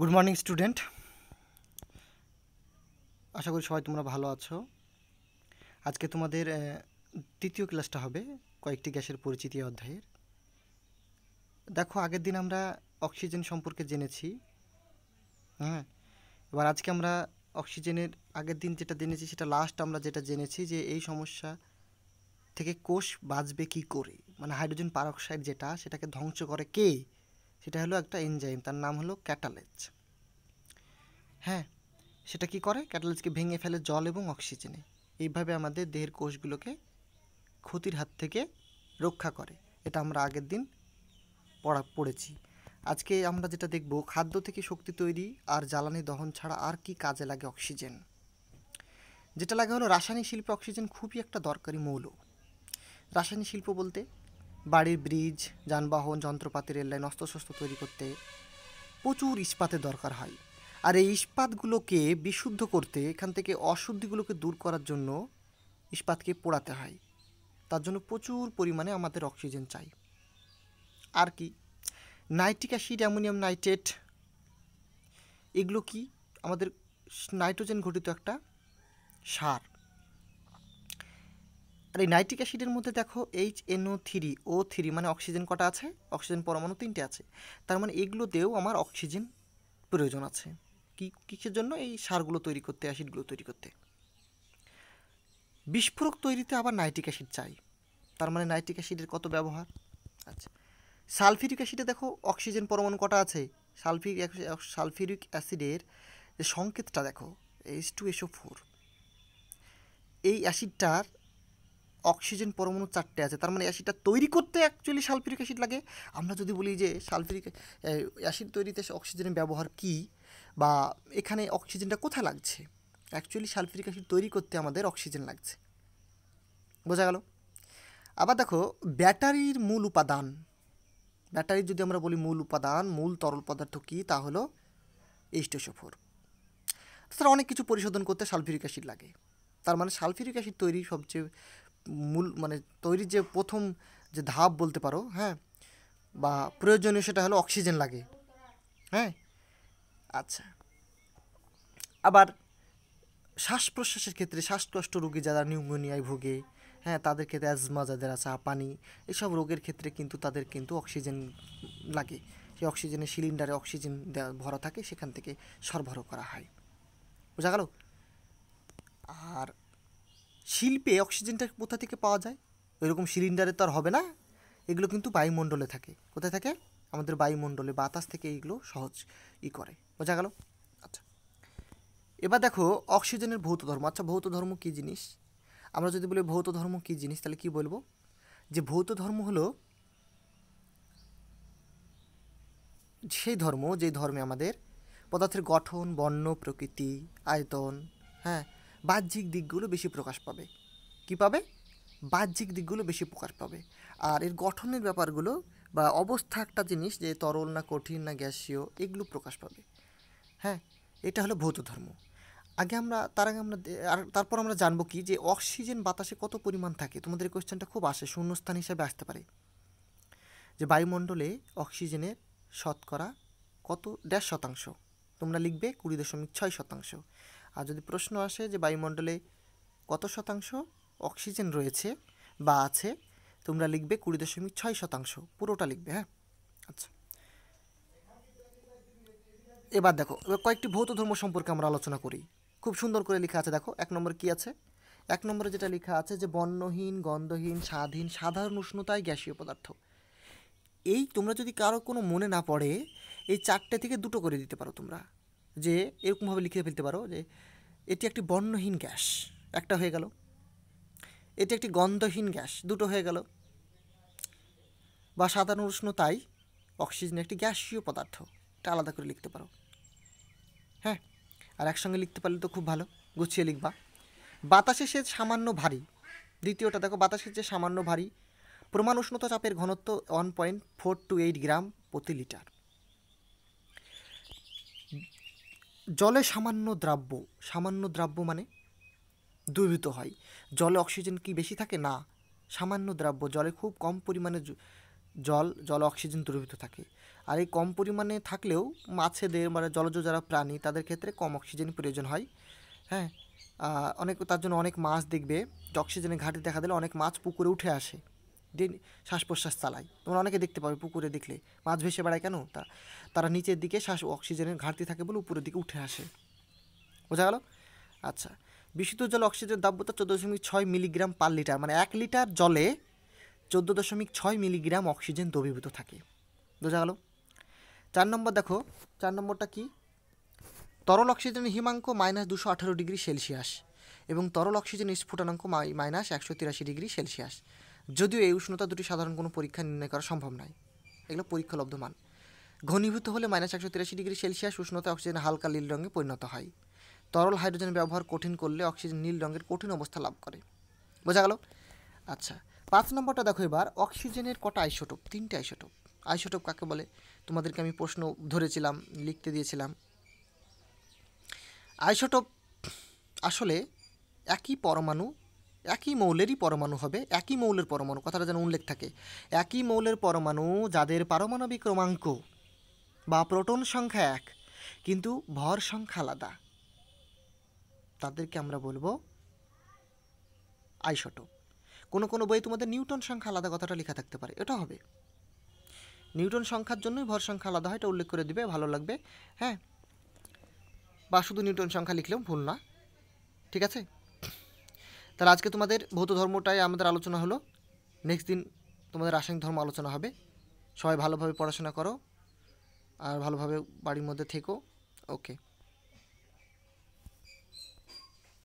good morning student আশা করি সবাই তোমরা ভালো আছো আজকে তোমাদের তৃতীয় ক্লাসটা হবে কয়েকটি গ্যাসের পরিচিতি অধ্যায়ের দেখো আগের দিন আমরা অক্সিজেন সম্পর্কে জেনেছি হ্যাঁ এবার আজকে আমরা অক্সিজেনের আগের দিন যেটা জেনেছি সেটা লাস্ট আমরা যেটা জেনেছি যে এই সমস্যা থেকে কোষ বাঁচবে কি করে মানে হাইড্রোজেন পারক্সাইড যেটা সেটাকে ধ্বংস করে কে সেটা হলো একটা এনজাইম তার নাম হলো ক্যাটালেজ হ্যাঁ সেটা কি করে ক্যাটালেজকে ভেঙে ফেলে জল এবং অক্সিজেনে এইভাবে আমাদের দেহের কোষগুলোকে ক্ষতির হাত থেকে রক্ষা করে এটা আমরা আগের দিন পড়া পড়েছি আজকে আমরা যেটা দেখব খাদ্য থেকে শক্তি তৈরি আর জ্বালানি দহন ছাড়া আর কি কাজে লাগে অক্সিজেন যেটা লাগে হলো রাসায়নিক শিল্পে অক্সিজেন খুবই একটা দরকারি মৌল রাসায়নিক শিল্প বলতে বাড়ির ব্রিজ যানবাহন যন্ত্রপাতি রেললাইন অস্ত্রশস্ত্র তৈরি করতে প্রচুর ইস্পাতের দরকার হয় আর এই ইস্পাতগুলোকে বিশুদ্ধ করতে এখান থেকে অশুদ্ধিগুলোকে দূর করার জন্য ইস্পাতকে পোড়াতে হয় তার জন্য প্রচুর পরিমাণে আমাদের অক্সিজেন চাই আর কি নাইট্রিক অ্যাসিড অ্যামোনিয়াম নাইট্রেট এগুলো কি আমাদের নাইট্রোজেন ঘটিত একটা সার আর এই নাইট্রিক অ্যাসিডের মধ্যে দেখো H N O three O three মানে অক্সিজেন কটা আছে অক্সিজেন পরমাণু তিনটে আছে তার মানে এগুলোতেও আমার অক্সিজেন প্রয়োজন আছে কি কিসের জন্য এই সারগুলো তৈরি করতে অ্যাসিডগুলো তৈরি করতে বিস্ফোরক তৈরিতে আবার নাইট্রিক অ্যাসিড চাই তার মানে নাইট্রিক অ্যাসিডের কত ব্যবহার আচ্ছা সালফিরিক অ্যাসিডে দেখো অক্সিজেন পরমাণু কটা আছে সালফির সালফিরিক অ্যাসিডের যে সংকেতটা দেখো এইচ টু এসও ফোর এই অ্যাসিডটার অক্সিজেন পরমাণু চারটে আছে তার মানে অ্যাসিডটা তৈরি করতে অ্যাকচুয়ালি সালফিরিক অ্যাসিড লাগে আমরা যদি বলি যে সালফিরিক অ্যাসিড তৈরিতে অক্সিজেনের ব্যবহার কী বা এখানে অক্সিজেনটা কোথায় লাগছে অ্যাকচুয়ালি সালফিরিক অ্যাসিড তৈরি করতে আমাদের অক্সিজেন লাগছে বোঝা গেল আবার দেখো ব্যাটারির মূল উপাদান ব্যাটারির যদি আমরা বলি মূল উপাদান মূল তরল পদার্থ কী তা হলো এইচটোসোফোর তাছাড়া অনেক কিছু পরিশোধন করতে সালফিরিক অ্যাসিড লাগে তার মানে সালফিরিক অ্যাসিড তৈরি সবচেয়ে মূল মানে তৈরির যে প্রথম যে ধাপ বলতে পারো হ্যাঁ বা প্রয়োজনীয় সেটা হলো অক্সিজেন লাগে হ্যাঁ আচ্ছা আবার শ্বাস প্রশ্বাসের ক্ষেত্রে শ্বাসকষ্ট রোগী যারা নিউমোনিয়ায় ভোগে হ্যাঁ তাদের ক্ষেত্রে অ্যাজমা যাদের আছে হাঁপানি এসব রোগের ক্ষেত্রে কিন্তু তাদের কিন্তু অক্সিজেন লাগে সেই অক্সিজেনের সিলিন্ডারে অক্সিজেন ভরা থাকে সেখান থেকে সরবরাহ করা হয় বোঝা গেল আর শিল্পে অক্সিজেনটা কোথা থেকে পাওয়া যায় এরকম সিলিন্ডারে তো আর হবে না এগুলো কিন্তু বায়ুমণ্ডলে থাকে কোথায় থাকে আমাদের বায়ুমণ্ডলে বাতাস থেকে এইগুলো সহজ ই করে বোঝা গেল আচ্ছা এবার দেখো অক্সিজেনের ভৌত ধর্ম আচ্ছা ভৌত ধর্ম কী জিনিস আমরা যদি বলি ভৌত ধর্ম কী জিনিস তাহলে কি বলবো যে ভৌত ধর্ম হলো সেই ধর্ম যে ধর্মে আমাদের পদার্থের গঠন বর্ণ প্রকৃতি আয়তন হ্যাঁ বাহ্যিক দিকগুলো বেশি প্রকাশ পাবে কী পাবে বাহ্যিক দিকগুলো বেশি প্রকাশ পাবে আর এর গঠনের ব্যাপারগুলো বা অবস্থা একটা জিনিস যে তরল না কঠিন না গ্যাসীয় এগুলো প্রকাশ পাবে হ্যাঁ এটা হলো ভৌত ধর্ম আগে আমরা তার আগে আমরা আর তারপর আমরা জানবো কি যে অক্সিজেন বাতাসে কত পরিমাণ থাকে তোমাদের কোয়েশ্চেনটা খুব আসে শূন্যস্থান হিসাবে আসতে পারে যে বায়ুমণ্ডলে অক্সিজেনের শতকরা কত দেড় শতাংশ তোমরা লিখবে কুড়ি দশমিক ছয় শতাংশ আর যদি প্রশ্ন আসে যে বায়ুমণ্ডলে কত শতাংশ অক্সিজেন রয়েছে বা আছে তোমরা লিখবে কুড়ি দশমিক ছয় শতাংশ পুরোটা লিখবে হ্যাঁ আচ্ছা এবার দেখো এবার কয়েকটি ভৌত ধর্ম সম্পর্কে আমরা আলোচনা করি খুব সুন্দর করে লেখা আছে দেখো এক নম্বর কি আছে এক নম্বরে যেটা লেখা আছে যে বর্ণহীন গন্ধহীন স্বাধীন সাধারণ উষ্ণতায় গ্যাসীয় পদার্থ এই তোমরা যদি কারো কোনো মনে না পড়ে এই চারটে থেকে দুটো করে দিতে পারো তোমরা যে এরকমভাবে লিখে ফেলতে পারো যে এটি একটি বর্ণহীন গ্যাস একটা হয়ে গেল এটি একটি গন্ধহীন গ্যাস দুটো হয়ে গেল বা সাধারণ তাই অক্সিজেন একটি গ্যাসীয় পদার্থ এটা আলাদা করে লিখতে পারো হ্যাঁ আর একসঙ্গে লিখতে পারলে তো খুব ভালো গুছিয়ে লিখবা বাতাসে সে সামান্য ভারী দ্বিতীয়টা দেখো বাতাসের যে সামান্য ভারী প্রমাণ উষ্ণতা চাপের ঘনত্ব one point four two eight gram প্রতি লিটার জলে সামান্য দ্রাব্য সামান্য দ্রাব্য মানে দ্রবীভূত হয় জলে অক্সিজেন কি বেশি থাকে না সামান্য দ্রাব্য জলে খুব কম পরিমাণে জল জল অক্সিজেন দ্রবীভূত থাকে আর এই কম পরিমাণে থাকলেও মাছেদের মানে জলজ যারা প্রাণী তাদের ক্ষেত্রে কম অক্সিজেন প্রয়োজন হয় হ্যাঁ অনেক তার জন্য অনেক মাছ দেখবে অক্সিজেনের ঘাটতি দেখা দিলে অনেক মাছ পুকুরে উঠে আসে দিন শ্বাস প্রশ্বাস চালায় তোমরা অনেকে দেখতে পাবে পুকুরে দেখলে মাছ ভেসে বেড়ায় কেন তা তারা নিচের দিকে শ্বাস অক্সিজেনের ঘাটতি থাকে বলে উপরের দিকে উঠে আসে বোঝা গেল আচ্ছা বিশুদ্ধ জল অক্সিজেন দাব্যতা চোদ্দ দশমিক ছয় মিলিগ্রাম পার লিটার মানে এক লিটার জলে চোদ্দো দশমিক ছয় মিলিগ্রাম অক্সিজেন দ্রবীভূত থাকে বোঝা গেল চার নম্বর দেখো চার নম্বরটা কি তরল অক্সিজেনের হিমাঙ্ক মাইনাস দুশো আঠারো ডিগ্রি সেলসিয়াস এবং তরল অক্সিজেন স্ফুটনাঙ্ক মাইনাস একশো তিরাশি ডিগ্রি সেলসিয়াস যদিও এই উষ্ণতা দুটি সাধারণ কোনো পরীক্ষা নির্ণয় করা সম্ভব নয় এগুলো পরীক্ষালব্ধ মান ঘনীভূত হলে মাইনাস একশো তিরাশি ডিগ্রি সেলসিয়াস উষ্ণতা অক্সিজেন হালকা নীল রঙে পরিণত হয় তরল হাইড্রোজেন ব্যবহার কঠিন করলে অক্সিজেন নীল রঙের কঠিন অবস্থা লাভ করে বোঝা গেল আচ্ছা পাঁচ নম্বরটা দেখো এবার অক্সিজেনের কটা আইসোটোপ তিনটে আইসোটোপ আইসোটোপ কাকে বলে তোমাদেরকে আমি প্রশ্ন ধরেছিলাম লিখতে দিয়েছিলাম আইসোটোপ আসলে একই পরমাণু একই মৌলেরই পরমাণু হবে একই মৌলের পরমাণু কথাটা যেন উল্লেখ থাকে একই মৌলের পরমাণু যাদের পারমাণবিক ক্রমাঙ্ক বা প্রোটন সংখ্যা এক কিন্তু ভর সংখ্যা আলাদা তাদেরকে আমরা বলবো আইসটো কোনো কোনো বই তোমাদের নিউটন সংখ্যা আলাদা কথাটা লেখা থাকতে পারে এটা হবে নিউটন সংখ্যার জন্যই ভর সংখ্যা আলাদা হয় এটা উল্লেখ করে দিবে ভালো লাগবে হ্যাঁ বা শুধু নিউটন সংখ্যা লিখলেও ভুল না ঠিক আছে তাহলে আজকে তোমাদের ভৌত ধর্মটাই আমাদের আলোচনা হলো নেক্সট দিন তোমাদের রাসায়নিক ধর্ম আলোচনা হবে সবাই ভালোভাবে পড়াশোনা করো আর ভালোভাবে বাড়ির মধ্যে থেকো ওকে